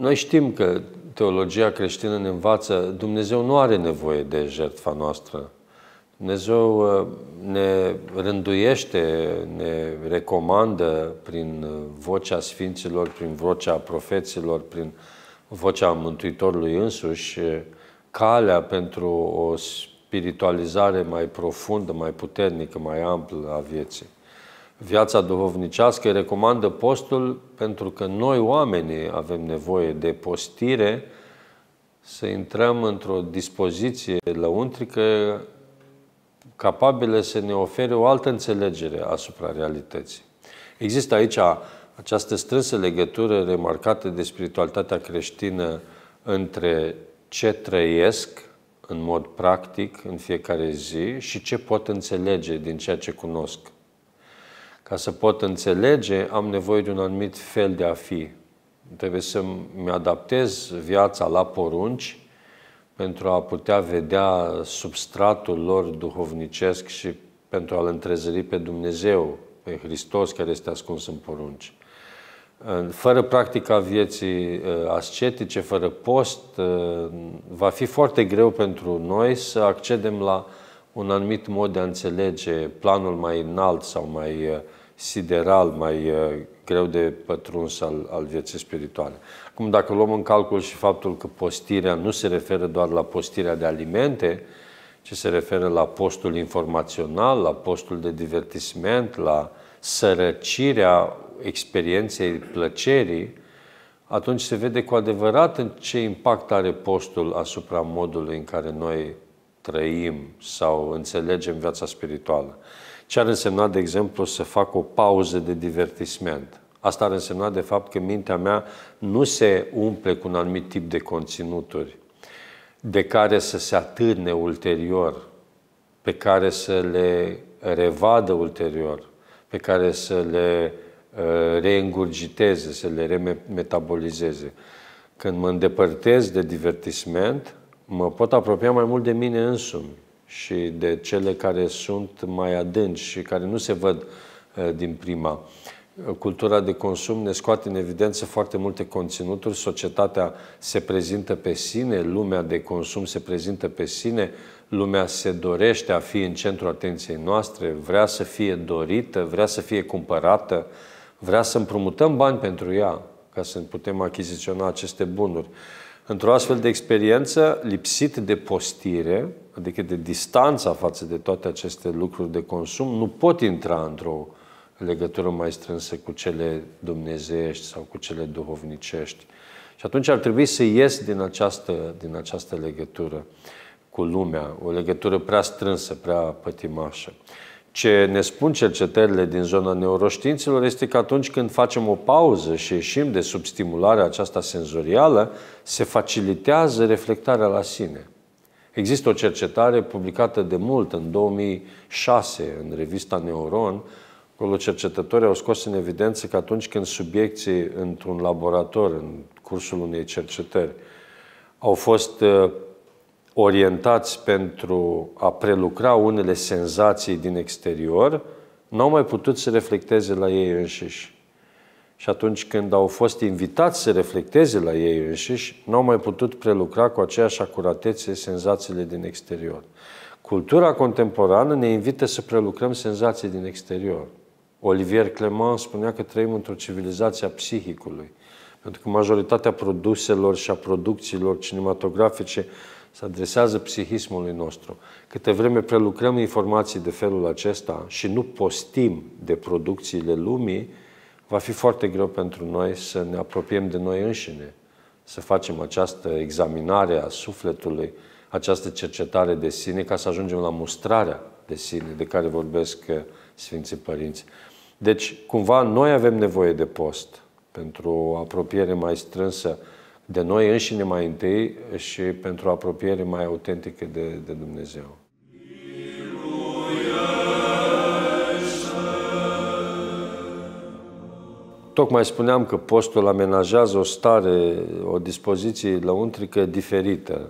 Noi știm că teologia creștină ne învață, Dumnezeu nu are nevoie de jertfa noastră. Dumnezeu uh, ne rânduiește, ne recomandă prin uh, vocea Sfinților, prin vocea profeților, prin vocea Mântuitorului însuși, uh, calea pentru o spiritualizare mai profundă, mai puternică, mai amplă a vieții viața duhovnicească, recomandă postul pentru că noi oamenii avem nevoie de postire să intrăm într-o dispoziție lăuntrică capabile să ne ofere o altă înțelegere asupra realității. Există aici această strânsă legătură remarcată de spiritualitatea creștină între ce trăiesc în mod practic în fiecare zi și ce pot înțelege din ceea ce cunosc. Ca să pot înțelege, am nevoie de un anumit fel de a fi. Trebuie să-mi adaptez viața la porunci pentru a putea vedea substratul lor duhovnicesc și pentru a-L întrezări pe Dumnezeu, pe Hristos care este ascuns în porunci. Fără practica vieții uh, ascetice, fără post, uh, va fi foarte greu pentru noi să accedem la un anumit mod de a înțelege planul mai înalt sau mai uh, sideral, mai uh, greu de pătruns al, al vieții spirituale. Acum, dacă luăm în calcul și faptul că postirea nu se referă doar la postirea de alimente, ci se referă la postul informațional, la postul de divertisment, la sărăcirea experienței plăcerii, atunci se vede cu adevărat în ce impact are postul asupra modului în care noi trăim sau înțelegem viața spirituală. Ce ar însemna, de exemplu, să fac o pauză de divertisment? Asta ar însemna, de fapt, că mintea mea nu se umple cu un anumit tip de conținuturi de care să se atârne ulterior, pe care să le revadă ulterior, pe care să le uh, reîngurgiteze, să le remetabolizeze. Când mă îndepărtez de divertisment, mă pot apropia mai mult de mine însumi și de cele care sunt mai adânci și care nu se văd uh, din prima. Cultura de consum ne scoate în evidență foarte multe conținuturi, societatea se prezintă pe sine, lumea de consum se prezintă pe sine, lumea se dorește a fi în centrul atenției noastre, vrea să fie dorită, vrea să fie cumpărată, vrea să împrumutăm bani pentru ea ca să putem achiziționa aceste bunuri într-o astfel de experiență, lipsit de postire, adică de distanța față de toate aceste lucruri de consum, nu pot intra într-o legătură mai strânsă cu cele dumnezeiești sau cu cele duhovnicești. Și atunci ar trebui să ies din această, din această legătură cu lumea, o legătură prea strânsă, prea pătimașă. Ce ne spun cercetările din zona neuroștiințelor este că atunci când facem o pauză și ieșim de sub stimularea aceasta senzorială, se facilitează reflectarea la sine. Există o cercetare publicată de mult, în 2006, în revista Neuron, acolo cercetătorii au scos în evidență că atunci când subiecții într-un laborator, în cursul unei cercetări, au fost uh, orientați pentru a prelucra unele senzații din exterior, nu au mai putut să reflecteze la ei înșiși. Și atunci când au fost invitați să reflecteze la ei înșiși, nu au mai putut prelucra cu aceeași acuratețe senzațiile din exterior. Cultura contemporană ne invită să prelucrăm senzații din exterior. Olivier Clement spunea că trăim într-o civilizație a psihicului, pentru că majoritatea produselor și a producțiilor cinematografice se adresează psihismului nostru. Câte vreme prelucrăm informații de felul acesta și nu postim de producțiile lumii, va fi foarte greu pentru noi să ne apropiem de noi înșine, să facem această examinare a sufletului, această cercetare de sine, ca să ajungem la mustrarea de sine de care vorbesc eh, Sfinții Părinți. Deci, cumva, noi avem nevoie de post pentru o apropiere mai strânsă de noi înșine mai întâi și pentru apropiere mai autentică de, de Dumnezeu. Tocmai spuneam că postul amenajează o stare, o dispoziție lăuntrică diferită,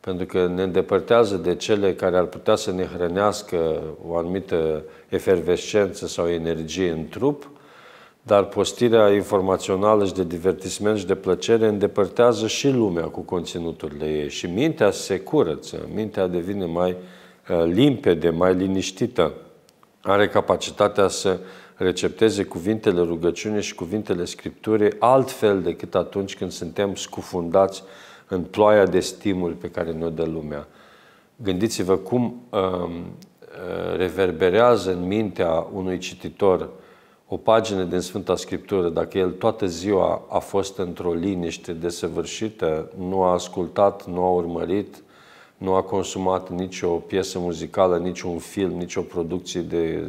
pentru că ne îndepărtează de cele care ar putea să ne hrănească o anumită efervescență sau energie în trup, dar postirea informațională și de divertisment și de plăcere îndepărtează și lumea cu conținuturile ei și mintea se curăță, mintea devine mai uh, limpede, mai liniștită, are capacitatea să recepteze cuvintele rugăciunii și cuvintele Scripturii altfel decât atunci când suntem scufundați în ploaia de stimul pe care ne-o dă lumea. Gândiți-vă cum um, uh, reverberează în mintea unui cititor o pagină din Sfânta Scriptură, dacă el toată ziua a fost într-o liniște desăvârșită, nu a ascultat, nu a urmărit, nu a consumat nicio piesă muzicală, niciun film, nicio producție de,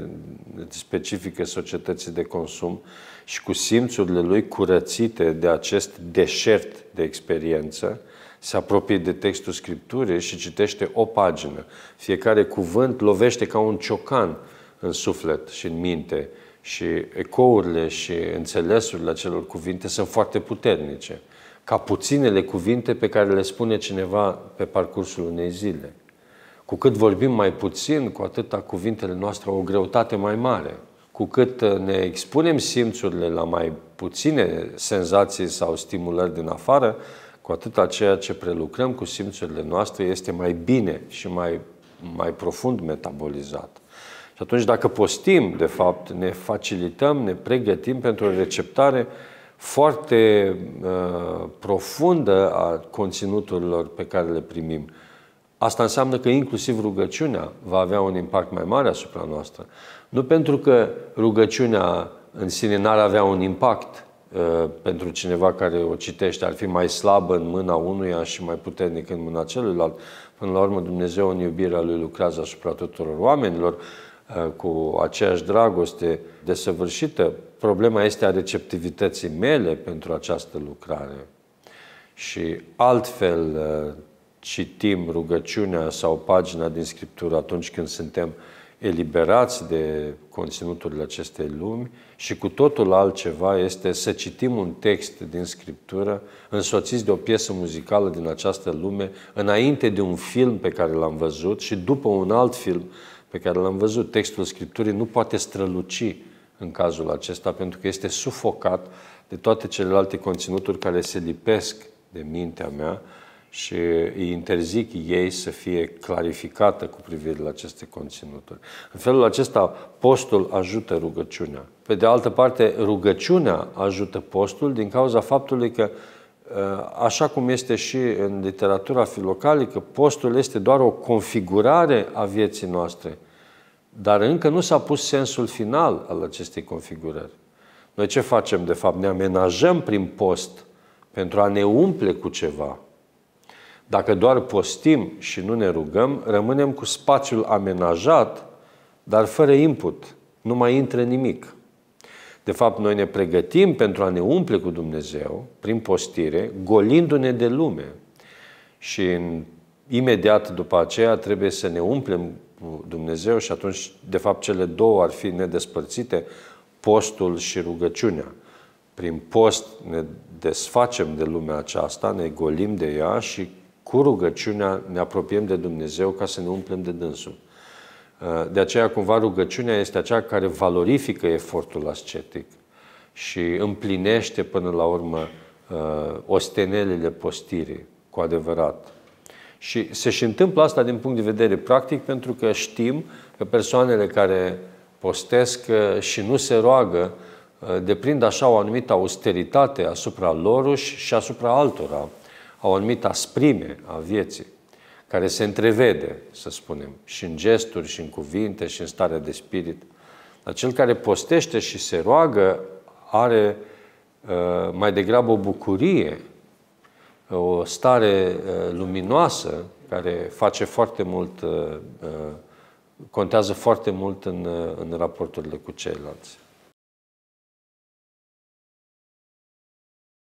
specifică societății de consum și cu simțurile lui curățite de acest deșert de experiență, se apropie de textul Scripturii și citește o pagină. Fiecare cuvânt lovește ca un ciocan în suflet și în minte și ecourile și înțelesurile acelor cuvinte sunt foarte puternice, ca puținele cuvinte pe care le spune cineva pe parcursul unei zile. Cu cât vorbim mai puțin, cu atâta cuvintele noastre au o greutate mai mare. Cu cât uh, ne expunem simțurile la mai puține senzații sau stimulări din afară, cu atâta ceea ce prelucrăm cu simțurile noastre este mai bine și mai, mai profund metabolizat. Și atunci dacă postim, de fapt, ne facilităm, ne pregătim pentru o receptare foarte uh, profundă a conținuturilor pe care le primim. Asta înseamnă că inclusiv rugăciunea va avea un impact mai mare asupra noastră. Nu pentru că rugăciunea în sine n-ar avea un impact uh, pentru cineva care o citește, ar fi mai slabă în mâna unuia și mai puternic în mâna celuilalt. Până la urmă, Dumnezeu în iubirea Lui lucrează asupra tuturor oamenilor, Uh, cu aceeași dragoste desăvârșită. Problema este a receptivității mele pentru această lucrare. Și altfel uh, citim rugăciunea sau pagina din Scriptură atunci când suntem eliberați de conținuturile acestei lumi și cu totul altceva este să citim un text din Scriptură însoțiți de o piesă muzicală din această lume, înainte de un film pe care l-am văzut și după un alt film pe care l-am văzut, textul Scripturii nu poate străluci în cazul acesta pentru că este sufocat de toate celelalte conținuturi care se lipesc de mintea mea și îi interzic ei să fie clarificată cu privire la aceste conținuturi. În felul acesta, postul ajută rugăciunea. Pe de altă parte, rugăciunea ajută postul din cauza faptului că Uh, așa cum este și în literatura filocalică, postul este doar o configurare a vieții noastre, dar încă nu s-a pus sensul final al acestei configurări. Noi ce facem, de fapt? Ne amenajăm prin post pentru a ne umple cu ceva. Dacă doar postim și nu ne rugăm, rămânem cu spațiul amenajat, dar fără input. Nu mai intră nimic. De fapt, noi ne pregătim pentru a ne umple cu Dumnezeu, prin postire, golindu-ne de lume. Și în, imediat după aceea trebuie să ne umplem cu Dumnezeu și atunci, de fapt, cele două ar fi nedespărțite, postul și rugăciunea. Prin post ne desfacem de lumea aceasta, ne golim de ea și cu rugăciunea ne apropiem de Dumnezeu ca să ne umplem de dânsul. Uh, de aceea, cumva, rugăciunea este aceea care valorifică efortul ascetic și împlinește până la urmă uh, ostenelele postirii, cu adevărat. Și se și întâmplă asta din punct de vedere practic pentru că știm că persoanele care postesc uh, și nu se roagă deprind așa o anumită austeritate asupra lor și asupra altora, o anumită asprime a vieții care se întrevede, să spunem, și în gesturi, și în cuvinte, și în starea de spirit. Dar cel care postește și se roagă are uh, mai degrabă o bucurie, o stare uh, luminoasă care face foarte mult, uh, contează foarte mult în, în raporturile cu ceilalți.